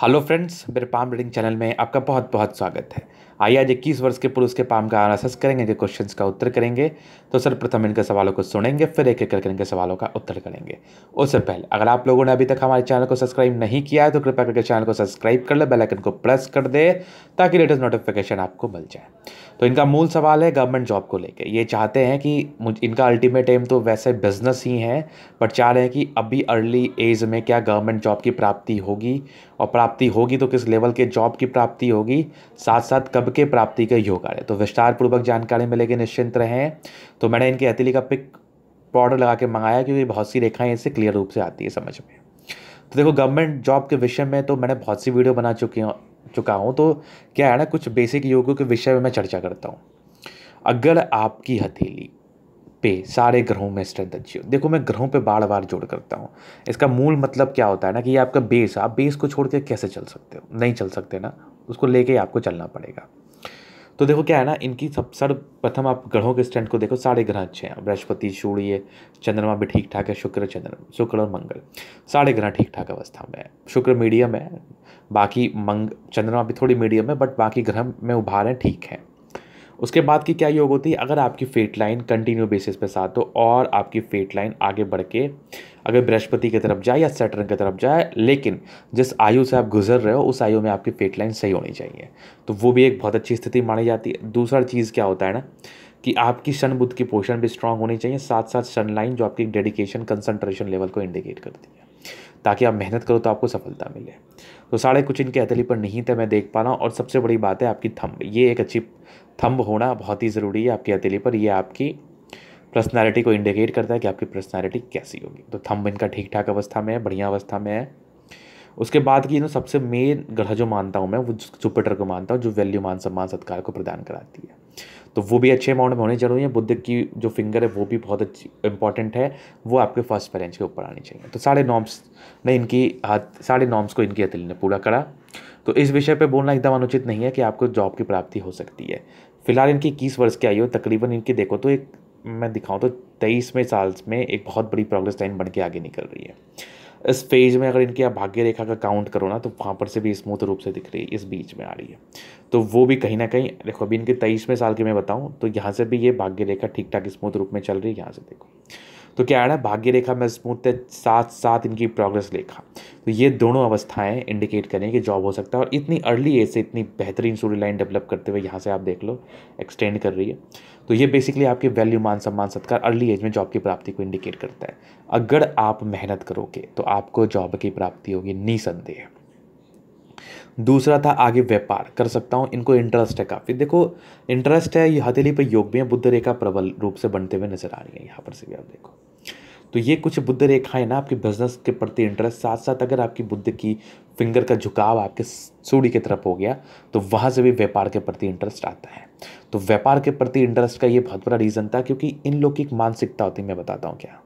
hello friends मेरे palm reading channel में आपका बहुत बहुत स्वागत है आइए आज इक्कीस वर्ष के पुरुष के पाम का अनासस करेंगे के क्वेश्चंस का उत्तर करेंगे तो सर प्रथम इनके सवालों को सुनेंगे फिर एक एक करके इनके सवालों का उत्तर करेंगे उससे पहले अगर आप लोगों ने अभी तक हमारे चैनल को सब्सक्राइब नहीं किया है तो कृपया करके चैनल को सब्सक्राइब कर ले बेलाइकन को प्रेस कर दे ताकि लेटेस्ट नोटिफिकेशन आपको मिल जाए तो इनका मूल सवाल है गवर्नमेंट जॉब को लेकर ये चाहते हैं कि इनका अल्टीमेट एम तो वैसे बिजनेस ही है बट चाह रहे हैं कि अभी अर्ली एज में क्या गवर्नमेंट जॉब की प्राप्ति होगी और प्राप्ति होगी तो किस लेवल के जॉब की प्राप्ति होगी साथ साथ कब के प्राप्ति का योग है तो विस्तारपूर्वक जानकारी मिलेगी निश्चिंत रहें तो मैंने इनके अतिली का पिक पाउडर लगा के मंगाया क्योंकि बहुत सी रेखाएँ इससे क्लियर रूप से आती है समझ में तो देखो गवर्नमेंट जॉब के विषय में तो मैंने बहुत सी वीडियो बना चुकी हूँ चुका हूँ तो क्या है ना कुछ बेसिक योगों के विषय में मैं चर्चा करता हूँ अगर आपकी हथेली पे सारे ग्रहों में स्ट्रेंथ अच्छी हो देखो मैं ग्रहों पे बार बार जोड़ करता हूँ इसका मूल मतलब क्या होता है ना कि ये आपका बेस आप बेस को छोड़ के कैसे चल सकते हो नहीं चल सकते ना उसको लेके आपको चलना पड़ेगा तो देखो क्या है ना इनकी सब सर्वप्रथम आप ग्रहों के स्टैंड को देखो साढ़े ग्रह अच्छे हैं बृहस्पति सूर्य चंद्रमा भी ठीक ठाक है शुक्र चंद्र शुक्र और मंगल सारे ग्रह ठीक ठाक अवस्था में है शुक्र मीडियम है बाकी मंग चंद्रमा भी थोड़ी मीडियम है बट बाकी ग्रह में उभार हैं ठीक हैं उसके बाद की क्या योग होती है अगर आपकी फेट लाइन कंटिन्यू बेसिस पे साथ हो और आपकी फेट लाइन आगे बढ़ के अगर बृहस्पति की तरफ जाए या सेटर्न की तरफ जाए लेकिन जिस आयु से आप गुजर रहे हो उस आयु में आपकी फेट लाइन सही होनी चाहिए तो वो भी एक बहुत अच्छी स्थिति मानी जाती है दूसरा चीज़ क्या होता है ना कि आपकी शन बुद्ध की पोषण भी स्ट्रांग होनी चाहिए साथ साथ सन लाइन जो आपकी डेडिकेशन कंसंट्रेशन लेवल को इंडिकेट करती है ताकि आप मेहनत करो तो आपको सफलता मिले तो सारे कुछ इनके हथेली पर नहीं है मैं देख पा रहा हूँ और सबसे बड़ी बात है आपकी थम्ब ये एक अच्छी थम्ब होना बहुत ही ज़रूरी है आपकी हथेली पर यह आपकी पर्सनैलिटी को इंडिकेट करता है कि आपकी पर्सनैलिटी कैसी होगी तो थम्ब इनका ठीक ठाक अवस्था में है बढ़िया अवस्था में है उसके बाद की सबसे मेन ग्रह जो मानता हूँ मैं वो जुपिटर को मानता हूँ जो वैल्यू मान सम्मान सत्कार को प्रदान कराती है तो वो भी अच्छे अमाउंट में होने जरूरी है बुद्ध की जो फिंगर है वो भी बहुत अच्छी इंपॉर्टेंट है वो आपके फर्स्ट पैरेंट्स के ऊपर आनी चाहिए तो साढ़े नॉम्स ने इनकी हाथ साढ़े नॉम्स को इनकी हथेली ने पूरा करा तो इस विषय पर बोलना एकदम अनुचित नहीं है कि आपको जॉब की प्राप्ति हो सकती है फिलहाल इनकी इक्कीस वर्ष की आयु हो तकरीबन इनकी देखो तो एक मैं दिखाऊँ तो तेईसवें साल में एक बहुत बड़ी प्रोग्रेस लाइन बन के आगे निकल रही है इस फेज में अगर इनकी आप भाग्य रेखा का काउंट करो ना तो वहाँ पर से भी स्मूथ रूप से दिख रही है इस बीच में आ रही है तो वो भी कहीं ना कहीं देखो अभी इनके तेईसवें साल की मैं बताऊँ तो यहाँ से भी ये भाग्य रेखा ठीक ठाक स्मूथ रूप में चल रही है यहाँ से देखो तो क्या आ रहा है भाग्य रेखा में स्मूथ है साथ साथ इनकी प्रोग्रेस रेखा तो ये दोनों अवस्थाएं इंडिकेट करें कि जॉब हो सकता है और इतनी अर्ली एज से इतनी बेहतरीन सूर्य लाइन डेवलप करते हुए यहाँ से आप देख लो एक्सटेंड कर रही है तो ये बेसिकली आपके वैल्यू मान सम्मान सत्कार अर्ली एज में जॉब की प्राप्ति को इंडिकेट करता है अगर आप मेहनत करोगे तो आपको जॉब की प्राप्ति होगी निसंदेह दूसरा था आगे व्यापार कर सकता हूँ इनको इंटरेस्ट है काफ़ी देखो इंटरेस्ट है ये हथेली पर योग भी है बुद्ध रेखा प्रबल रूप से बनते हुए नजर आ रही है यहाँ पर से भी आप देखो तो ये कुछ बुद्ध रेखाएं ना आपके बिजनेस के प्रति इंटरेस्ट साथ साथ अगर आपकी बुद्ध की फिंगर का झुकाव आपके सूढ़ी की तरफ हो गया तो वहाँ से भी व्यापार के प्रति इंटरेस्ट आता है तो व्यापार के प्रति इंटरेस्ट का ये बहुत बड़ा रीज़न था क्योंकि इन लोग की एक मानसिकता होती है मैं बताता हूँ क्या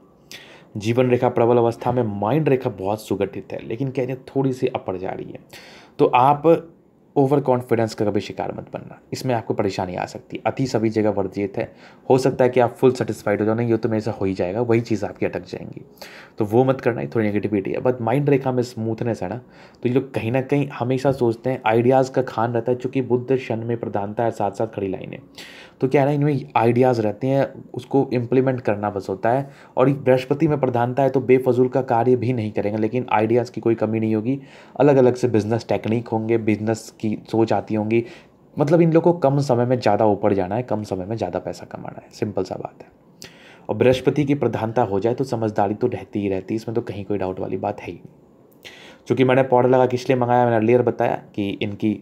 जीवन रेखा प्रबल अवस्था में माइंड रेखा बहुत सुगठित है लेकिन कह हैं थोड़ी सी अपड़ जा रही है तो आप ओवर कॉन्फिडेंस का कभी शिकार मत बनना इसमें आपको परेशानी आ सकती है अति सभी जगह वर्जित है हो सकता है कि आप फुल सेटिस्फाइड हो जाओ नहीं ये तो मेरे से हो ही जाएगा वही चीज़ आपकी अटक जाएंगी तो वो मत करना है थोड़ी नेगेटिविटी है बट माइंड रेखा में स्मूथनेस है ना तो ये लोग कहीं ना कहीं हमेशा सोचते हैं आइडियाज़ का खान रहता है चूँकि बुद्ध क्षण में प्रधानता है साथ साथ खड़ी लाइने तो क्या है ना इनमें आइडियाज़ रहते हैं उसको इम्प्लीमेंट करना बस होता है और बृहस्पति में प्रधानता है तो बेफजूल का कार्य भी नहीं करेंगे लेकिन आइडियाज़ की कोई कमी नहीं होगी अलग अलग से बिज़नेस टेक्निक होंगे बिज़नेस की सोच आती होंगी मतलब इन लोग को कम समय में ज़्यादा ऊपर जाना है कम समय में ज़्यादा पैसा कमाना है सिंपल सा बात है और बृहस्पति की प्रधानता हो जाए तो समझदारी तो रहती ही रहती है इसमें तो कहीं कोई डाउट वाली बात है ही चूँकि मैंने पौड़ लगा किस लिए मंगाया मैंने अर्लियर बताया कि इनकी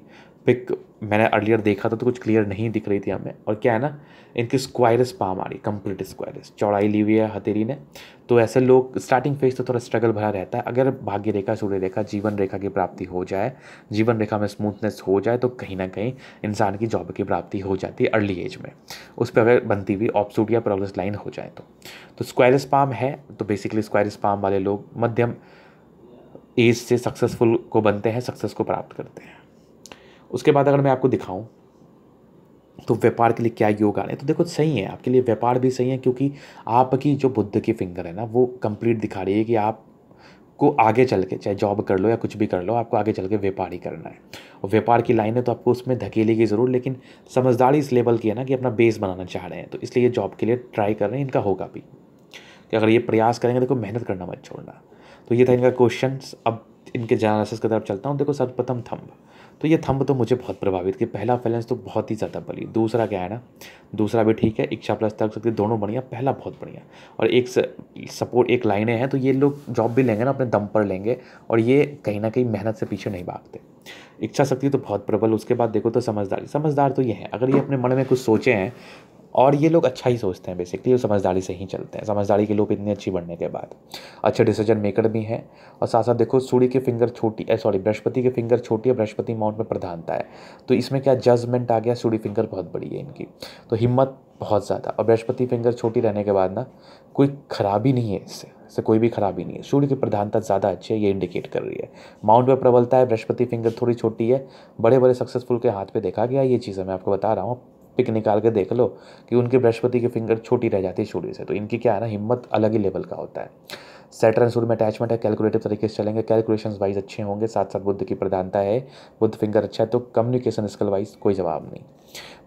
पिक मैंने अर्लियर देखा था तो कुछ क्लियर नहीं दिख रही थी हमें और क्या है ना इनकी स्क्वायरस पा रही कंप्लीट स्क्वायरस चौड़ाई ली हुई है हथेरी ने तो ऐसे लोग स्टार्टिंग फेज तो थोड़ा स्ट्रगल भरा रहता है अगर भाग्य रेखा सूर्य रेखा जीवन रेखा की प्राप्ति हो जाए जीवन रेखा में स्मूथनेस हो जाए तो कहीं ना कहीं इंसान की जॉब की प्राप्ति हो जाती है अर्ली एज में उस पर अगर बनती हुई ऑप्सूट या प्रोग्रेस लाइन हो जाए तो, तो स्क्वायरस पाम है तो बेसिकली स्क्वायरस पाम वाले लोग मध्यम एज से सक्सेसफुल को बनते हैं सक्सेस को प्राप्त करते हैं उसके बाद अगर मैं आपको दिखाऊँ तो व्यापार के लिए क्या योग आ रहे हैं तो देखो सही है आपके लिए व्यापार भी सही है क्योंकि आपकी जो बुद्ध की फिंगर है ना वो कंप्लीट दिखा रही है कि आप को आगे चल के चाहे जॉब कर लो या कुछ भी कर लो आपको आगे चल के व्यापार ही करना है और व्यापार की लाइन है तो आपको उसमें धकेलेगी ज़रूर लेकिन समझदारी इस लेवल की है ना कि अपना बेस बनाना चाह रहे हैं तो इसलिए जॉब के लिए ट्राई कर रहे हैं इनका होगा भी कि अगर ये प्रयास करेंगे देखो मेहनत करना मत छोड़ना तो ये था इनका क्वेश्चन अब इनके जर्नलिस की तरफ चलता हूँ देखो सर्वप्रथम थम्भ तो ये थंब तो मुझे बहुत प्रभावित किया पहला फैलेंस तो बहुत ही ज़्यादा बली दूसरा क्या है ना दूसरा भी ठीक है इच्छा प्लस तक सकते दोनों बढ़िया पहला बहुत बढ़िया और एक सपोर्ट एक लाइनें हैं तो ये लोग जॉब भी लेंगे ना अपने दम पर लेंगे और ये कहीं ना कहीं मेहनत से पीछे नहीं भागते इच्छा शक्ति तो बहुत प्रबल उसके बाद देखो तो समझदारी समझदार तो ये है अगर ये अपने मन में कुछ सोचे हैं और ये लोग अच्छा ही सोचते हैं बेसिकली वो समझदारी से ही चलते हैं समझदारी के लोग इतनी अच्छी बढ़ने के बाद अच्छे डिसीजन मेकर भी हैं और साथ साथ देखो सूर्य के फिंगर छोटी सॉरी बृहस्पति के फिंगर छोटी है बृहस्पति माउंट में प्रधानता है तो इसमें क्या जजमेंट आ गया सूर्य फिंगर बहुत बड़ी है इनकी तो हिम्मत बहुत ज़्यादा और बृहस्पति फिंगर छोटी रहने के बाद ना कोई खराबी नहीं है इससे इससे कोई भी खराबी नहीं है सूर्य की प्रधानता ज़्यादा अच्छी है ये इंडिकेट कर रही है माउंट में प्रबलता है बृहस्पति फिंगर थोड़ी छोटी है बड़े बड़े सक्सेसफुल के हाथ पे देखा गया ये चीज़ मैं आपको बता रहा हूँ पिक निकाल के देख लो कि उनकी बृहस्पति की फिंगर छोटी रह जाती है सूर्य से तो इनकी क्या है ना हिम्मत अलग ही लेवल का होता है सैटर्न सूर्य में अटैचमेंट है कैलकुलेटिव तरीके से चलेंगे कैलकुलेशन वाइज अच्छे होंगे साथ साथ बुद्ध की प्रधानता है बुद्ध फिंगर अच्छा है तो कम्युनिकेशन स्किल वाइज कोई जवाब नहीं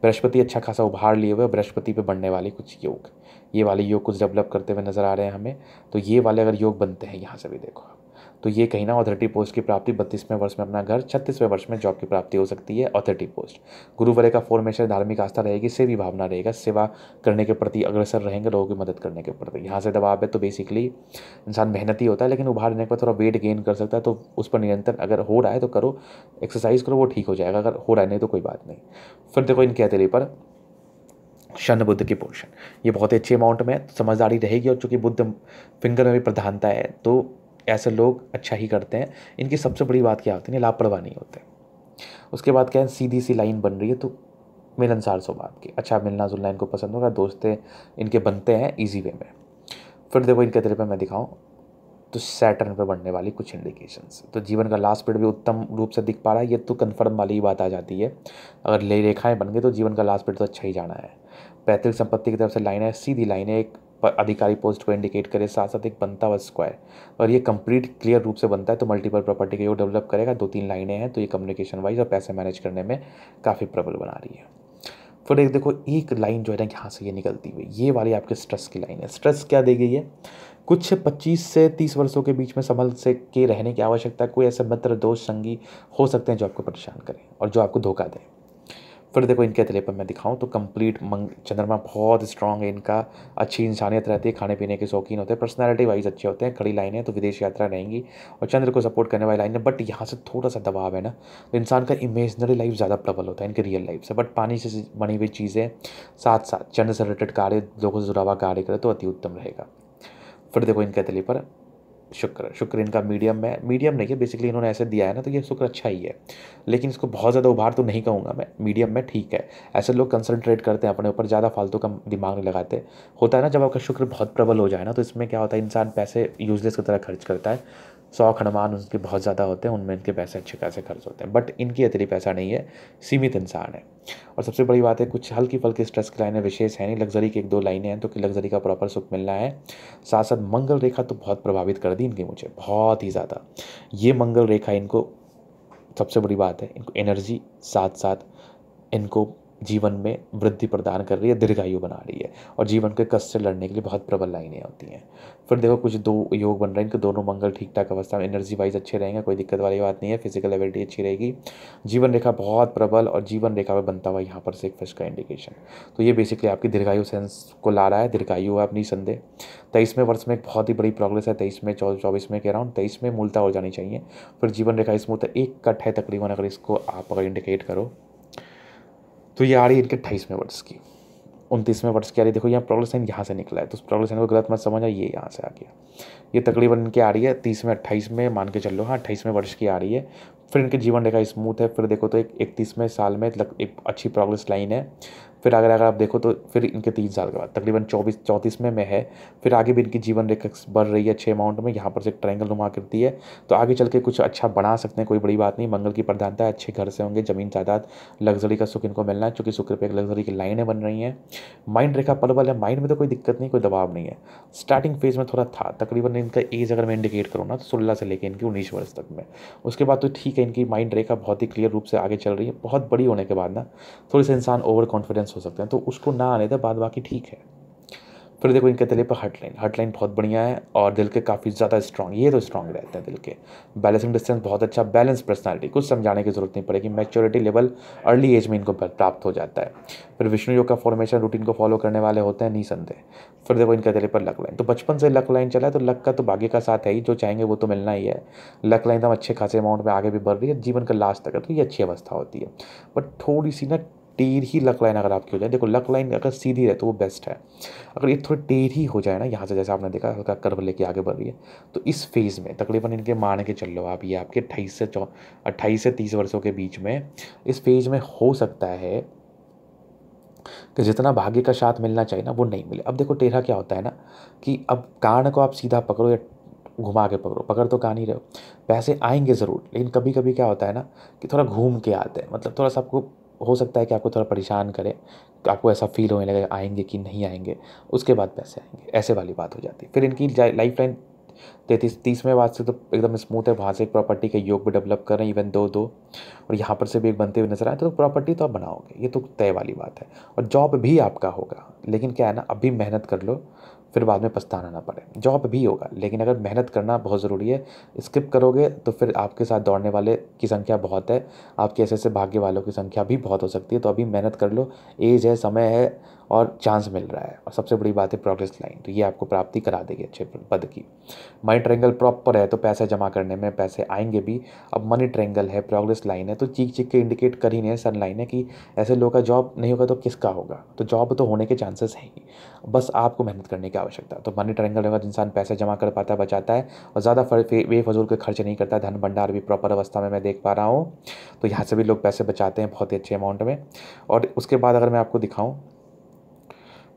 बृहस्पति अच्छा खासा उभार लिए हुए बृहस्पति पे बनने वाले कुछ योग ये वाले योग कुछ डेवलप करते हुए नज़र आ रहे हैं हमें तो ये वाले अगर योग बनते हैं यहाँ से भी देखो तो ये कहीं ना ऑथोरिटी पोस्ट की प्राप्ति बत्तीसवें वर्ष में अपना घर छत्तीसवें वर्ष में जॉब की प्राप्ति हो सकती है ऑथोरिटी पोस्ट गुरुवरे का फॉर्मेशन धार्मिक आस्था रहेगी सेवी भावना रहेगा सेवा करने के प्रति अग्रसर रहेंगे लोगों की मदद करने के प्रति यहाँ से दबाव है तो बेसिकली इंसान मेहनती होता है लेकिन उभार लेने के बाद थोड़ा वेट गेन कर सकता है तो उस पर नियंत्रण अगर हो रहा है तो करो एक्सरसाइज करो वो ठीक हो जाएगा अगर हो रहा है नहीं तो कोई बात नहीं फिर देखो इनके अतिले पर शन बुद्ध की पोर्शन ये बहुत ही अच्छी अमाउंट में समझदारी रहेगी और चूँकि बुद्ध फिंगर में भी प्रधानता है तो ऐसे लोग अच्छा ही करते हैं इनकी सबसे बड़ी बात क्या होती है लापरवाह नहीं होते उसके बाद क्या है सीधी सी लाइन बन रही है तो मिलनसार स्वभाव की अच्छा मिलना जुलना इनको पसंद होगा दोस्तें इनके बनते हैं ईजी वे में फिर देखो इनके दिल पर मैं दिखाऊँ तो सैटर्न पर बढ़ने वाली कुछ इंडिकेशंस तो जीवन का लास्ट पीरियड भी उत्तम रूप से दिख पा रहा है ये तो कन्फर्म वाली ही बात आ जाती है अगर ले रेखाएं बन गई तो जीवन का लास्ट पीरियड तो अच्छा ही जाना है पैतृक संपत्ति की तरफ से लाइन है सीधी लाइन है एक पर अधिकारी पोस्ट को इंडिकेट करे साथ साथ एक बनता हुआ स्क्वायर और ये कंप्लीट क्लियर रूप से बनता है तो मल्टीपल प्रॉपर्टी के वो डेवलप करेगा दो तीन लाइनें हैं तो ये कम्युनिकेशन वाइज और पैसे मैनेज करने में काफ़ी प्रबल बना रही है फिर एक देखो एक लाइन जो है ना यहाँ से ये निकलती हुई ये वाली आपके स्ट्रेस की लाइन है स्ट्रेस क्या दे गई है कुछ 25 से 30 वर्षों के बीच में संभल से के रहने की आवश्यकता है कोई ऐसे मित्र दोस्त संगी हो सकते हैं जो आपको परेशान करें और जो आपको धोखा दें फिर देखो इनके तले पर मैं दिखाऊँ तो कंप्लीट मंग चंद्रमा बहुत स्ट्रांग है इनका अच्छी इंसानियत रहती है खाने पीने के शौकीन होते हैं पर्सनैलिटी वाइज अच्छे होते हैं खड़ी लाइनें तो विदेश यात्रा रहेंगी और चंद्र को सपोर्ट करने वाली लाइन है बट यहाँ से थोड़ा सा दबाव है ना तो इंसान का इमेजनरी लाइफ ज़्यादा प्रबल होता है इनके रियल लाइफ से बट पानी से बनी हुई चीज़ें साथ साथ चंद्र से रिलेटेड कार्य लोगों से जुड़ा हुआ कार्य करें तो अति उत्तम रहेगा फिर देखो इनके तले पर शुक्र शुक्र इनका मीडियम है मीडियम नहीं है बेसिकली इन्होंने ऐसे दिया है ना तो ये शुक्र अच्छा ही है लेकिन इसको बहुत ज़्यादा उभार तो नहीं कहूँगा मैं मीडियम में ठीक है ऐसे लोग कंसनट्रेट करते हैं अपने ऊपर ज़्यादा फालतू का दिमाग नहीं लगाते होता है ना जब आपका शुक्र बहुत प्रबल हो जाए ना तो इसमें क्या होता है इंसान पैसे यूजलेस की तरह खर्च करता है सौ खनमान उनके बहुत ज़्यादा होते हैं उनमें इनके पैसे अच्छे खासे खर्च होते हैं बट इनकी इतनी पैसा नहीं है सीमित इंसान है और सबसे बड़ी बात है कुछ हल्की फल्की स्ट्रेस की लाइनें विशेष हैं नहीं लग्जरी की एक दो लाइनें हैं तो कि लग्जरी का प्रॉपर सुख मिलना है साथ साथ मंगल रेखा तो बहुत प्रभावित कर दी इनकी मुझे बहुत ही ज़्यादा ये मंगल रेखा इनको सबसे बड़ी बात है इनको एनर्जी साथ साथ इनको जीवन में वृद्धि प्रदान कर रही है दीर्घायु बना रही है और जीवन के कष्ट से लड़ने के लिए बहुत प्रबल लाइनें होती हैं फिर देखो कुछ दो योग बन रहे हैं इनके दोनों मंगल ठीक ठाक अवस्था में एनर्जी वाइज अच्छे रहेंगे कोई दिक्कत वाली बात नहीं है फिजिकल एबिलिटी अच्छी रहेगी जीवन रेखा बहुत प्रबल और जीवन रेखा में बनता हुआ यहाँ पर से एक फिश का इंडिकेशन तो ये बेसिकली आपकी दीर्घायु सेंस को ला रहा है दीर्घायु है अपनी संदेह तेईसवें वर्ष में एक बहुत ही बड़ी प्रोग्रेस है तेईस में चौबीस में कह रहा हूँ तेईस में मूलता हो जानी चाहिए फिर जीवन रेखा तो एक कट है तकरीबन अगर इसको आप अगर इंडिकेट करो तो ये आ रही है इनके अट्ठाईसवें वर्ष की उनतीसवें वर्ष की आ रही है देखो यहाँ प्रॉब्लम साइन यहाँ से निकला है तो उस प्रॉब्लम साइन को गलत मत समझा ये यहाँ से आ गया ये तकरीबन इनकी आ रही है तीस में अट्ठाईस में मान के चल लो हाँ अट्ठाईसवें वर्ष की आ रही है फिर इनके जीवन रेखा स्मूथ है फिर देखो तो एक इकतीसवें साल में एक अच्छी प्रोग्रेस लाइन है फिर अगर अगर आप देखो तो फिर इनके तीन साल के बाद तकरीबन चौबीस चौंतीस में, में है फिर आगे भी इनकी जीवन रेखा बढ़ रही है छः अमाउंट में यहाँ पर से एक ट्रायंगल नुमा करती है तो आगे चल के कुछ अच्छा बना सकते हैं कोई बड़ी बात नहीं मंगल की प्रधानता है अच्छे घर से होंगे जमीन जायदाद लग्जरी का सुख इनको मिलना है चूँकि शुक्र पर एक लग्जरी की लाइनें बन रही हैं माइंड रेखा पल है माइंड में तो कोई दिक्कत नहीं कोई दबाव नहीं है स्टार्टिंग फेज में थोड़ा था तकरीबन इनका एज अगर मैं इंडिकेट करूँ ना तो सोलह से लेकर इनकी उन्नीस वर्ष तक में उसके बाद तो ठीक है इनकी माइंड रेखा बहुत ही क्लियर रूप से आगे चल रही है बहुत बड़ी होने के बाद ना थोड़ी सा इंसान ओवर कॉन्फिडेंस हो सकते हैं तो उसको ना आने दे बाद बाकी ठीक है फिर देखो इनके दिले पर हट लाइन हट लाइन बहुत बढ़िया है और दिल के काफ़ी ज़्यादा स्ट्रॉन्ग ये तो स्ट्रॉन्ग रहते हैं दिल के बैलेंसिंग डिस्टेंस बहुत अच्छा बैलेंस पर्सनैलिटी कुछ समझाने की जरूरत नहीं पड़ेगी मेच्योरिटी लेवल अर्ली एज में इनको प्राप्त हो जाता है फिर विष्णु योग का फॉर्मेशन रूटीन को फॉलो करने वाले होते हैं निसंदेह फिर देखो इनके दिले पर लक लाइन तो बचपन से लक लाइन चला है तो लक का तो भाग्य का साथ है ही जो चाहेंगे वो तो मिलना ही है लक लाइन तो अच्छे खासे अमाउंट में आगे भी बढ़ रही है जीवन का लास्ट तक है तो ये अच्छी अवस्था होती है बट थोड़ी सी ना टेढ़ ही लक लाइन अगर आपकी हो जाए देखो लक लाइन अगर सीधी रहे तो वो बेस्ट है अगर ये थोड़ी टेढ़ ही हो जाए ना यहाँ से जैसे आपने देखा हल्का कर्व लेके आगे बढ़ रही है तो इस फेज़ में तकरीबन इनके मान के चल लो आप ये आपके अट्ठाईस से चौ अट्ठाईस से तीस वर्षों के बीच में इस फेज़ में हो सकता है कि जितना भाग्य का साथ मिलना चाहिए ना वो नहीं मिले अब देखो टेढ़ा क्या होता है ना कि अब कान को आप सीधा पकड़ो या घुमा के पकड़ो पकड़ तो कान ही रहो पैसे आएंगे ज़रूर लेकिन कभी कभी क्या होता है ना कि थोड़ा घूम के आते हैं मतलब थोड़ा सा आपको हो सकता है कि आपको थोड़ा परेशान करे आपको ऐसा फील होने लगे आएंगे कि नहीं आएंगे उसके बाद पैसे आएंगे ऐसे वाली बात हो जाती है फिर इनकी लाइफ लाइन तैतीस तीसवें बाद से तो एकदम स्मूथ है वहाँ से एक प्रॉपर्टी के योग भी डेवलप कर रहे हैं इवन दो दो और यहाँ पर से भी एक बनते हुए नजर आए तो प्रॉपर्टी तो आप बनाओगे ये तो तय वाली बात है और जॉब भी आपका होगा लेकिन क्या है ना अभी मेहनत कर लो फिर बाद में पछताना ना पड़े जॉब भी होगा लेकिन अगर मेहनत करना बहुत ज़रूरी है स्किप करोगे तो फिर आपके साथ दौड़ने वाले की संख्या बहुत है आपके ऐसे ऐसे भाग्य वालों की संख्या भी बहुत हो सकती है तो अभी मेहनत कर लो एज है समय है और चांस मिल रहा है और सबसे बड़ी बात है प्रोग्रेस लाइन तो ये आपको प्राप्ति करा देगी अच्छे पद की मनी ट्रैंगल प्रॉपर है तो पैसे जमा करने में पैसे आएंगे भी अब मनी ट्रैंगल है प्रोग्रेस लाइन है तो चीख चीख के इंडिकेट कर ही नहीं सन लाइन है कि ऐसे लोगों का जॉब नहीं होगा तो किसका होगा तो जॉब तो होने के चांसेस हैं ही बस आपको मेहनत करने का आवश्यकता तो मनी ट्रायंगल होगा तो इंसान पैसे जमा कर पाता है बचाता है और ज़्यादा बेफजूल के खर्चे नहीं करता धन भंडार भी प्रॉपर अवस्था में मैं देख पा रहा हूँ तो यहाँ से भी लोग पैसे बचाते हैं बहुत ही अच्छे अमाउंट में और उसके बाद अगर मैं आपको दिखाऊँ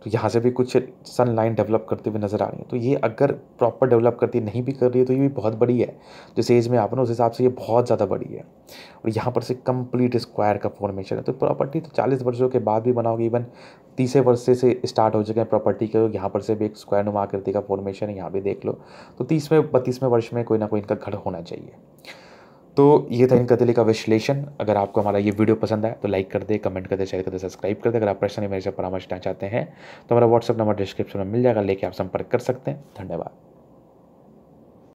तो यहाँ से भी कुछ सन लाइन डेवलप करते हुए नज़र आ रही है तो ये अगर प्रॉपर डेवलप करती नहीं भी कर रही है तो ये भी बहुत बड़ी है जिस एज में आप ना उस हिसाब से ये बहुत ज़्यादा बड़ी है और यहाँ पर से कंप्लीट स्क्वायर का फॉर्मेशन है तो प्रॉपर्टी तो चालीस वर्षों के बाद भी बनाओगे इवन तीसरे वर्षे से स्टार्ट हो चुके हैं प्रॉपर्टी के यहाँ पर से भी एक स्क्वायर नुमा आकृति का फॉर्मेशन है यहाँ भी देख लो तो तीसवें बत्तीसवें वर्ष में कोई ना कोई इनका घर होना चाहिए तो ये था इनका कदली का विश्लेषण अगर आपको हमारा ये वीडियो पसंद आया तो लाइक कर दे कमेंट कर दे शेयर कर दे सब्सक्राइब कर दे अगर आप प्रश्न मेरे से परामर्श देना चाहते हैं तो हमारा व्हाट्सअप नंबर डिस्क्रिप्शन में मिल जाएगा लेके आप संपर्क कर सकते हैं धन्यवाद